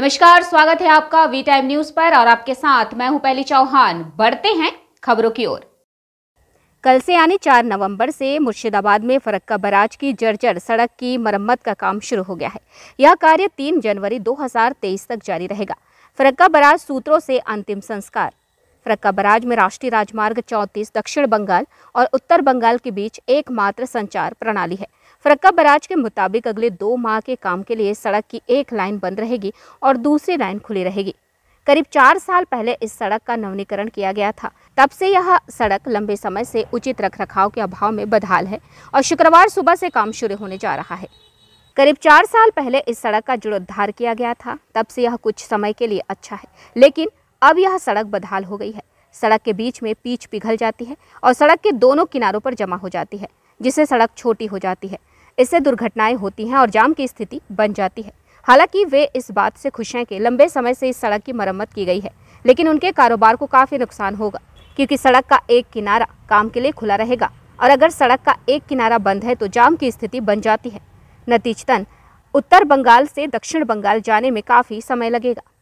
नमस्कार स्वागत है आपका वी टाइम न्यूज पर और आपके साथ मैं हूं पहली चौहान बढ़ते हैं खबरों की ओर कल से यानी 4 नवंबर से मुर्शिदाबाद में फरक्का बराज की जर्जर सड़क की मरम्मत का काम शुरू हो गया है यह कार्य 3 जनवरी 2023 तक जारी रहेगा फरक्का बराज सूत्रों से अंतिम संस्कार फरक्का बराज में राष्ट्रीय राजमार्ग चौंतीस दक्षिण बंगाल और उत्तर बंगाल के बीच एकमात्र संचार प्रणाली है फरक्का बराज के मुताबिक अगले दो माह के काम के लिए सड़क की एक लाइन बंद रहेगी और दूसरी लाइन खुली रहेगी करीब चार साल पहले इस सड़क का नवीनीकरण किया गया था तब से यह सड़क लंबे समय से उचित रखरखाव के अभाव में बदहाल है और शुक्रवार सुबह से काम शुरू होने जा रहा है करीब चार साल पहले इस सड़क का जीर्णोद्धार किया गया था तब से यह कुछ समय के लिए अच्छा है लेकिन अब यह सड़क बदहाल हो गई है सड़क के बीच में पीच पिघल जाती है और सड़क के दोनों किनारों पर जमा हो जाती है जिससे सड़क छोटी हो जाती है इससे दुर्घटनाएं होती हैं और जाम की स्थिति बन जाती है हालांकि वे इस बात से खुश हैं कि लंबे समय से इस सड़क की मरम्मत की गई है लेकिन उनके कारोबार को काफ़ी नुकसान होगा क्योंकि सड़क का एक किनारा काम के लिए खुला रहेगा और अगर सड़क का एक किनारा बंद है तो जाम की स्थिति बन जाती है नतीजतन उत्तर बंगाल से दक्षिण बंगाल जाने में काफ़ी समय लगेगा